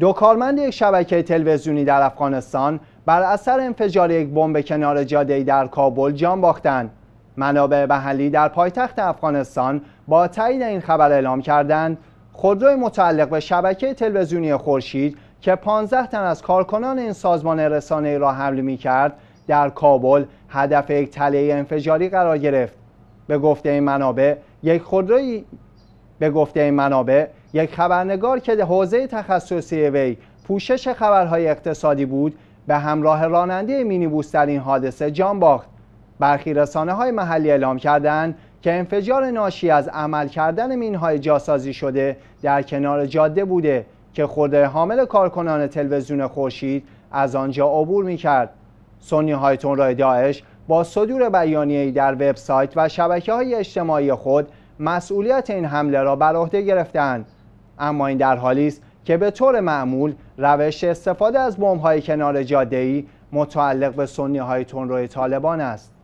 دو کارمند یک شبکه تلویزیونی در افغانستان بر اثر انفجار یک بمب کنار جاده در کابل جان باختند. منابع محلی در پایتخت افغانستان با تایید این خبر اعلام کردند خودروی متعلق به شبکه تلویزیونی خورشید که 15 تن از کارکنان این سازمان رسانه را حمل می کرد در کابل هدف یک تله انفجاری قرار گرفت به گفته این منابع یک خودروی به گفته این منابع یک خبرنگار که حوزه تخصصی وی پوشش خبرهای اقتصادی بود به همراه راننده مینیبوس در این حادثه جان باخت برخی رسانه های محلی اعلام کردند که انفجار ناشی از عمل کردن مینهای جاسازی شده در کنار جاده بوده که خود حامل کارکنان تلویزیون خورشید از آنجا عبور کرد. سنی هایتون رای داعش با صدور بیانیه‌ای در وبسایت و شبکه های اجتماعی خود مسئولیت این حمله را بر عهده گرفتند اما این در حالی است که به طور معمول روش استفاده از بمب‌های کنار جاده‌ای متعلق به سنی‌های تندروی طالبان است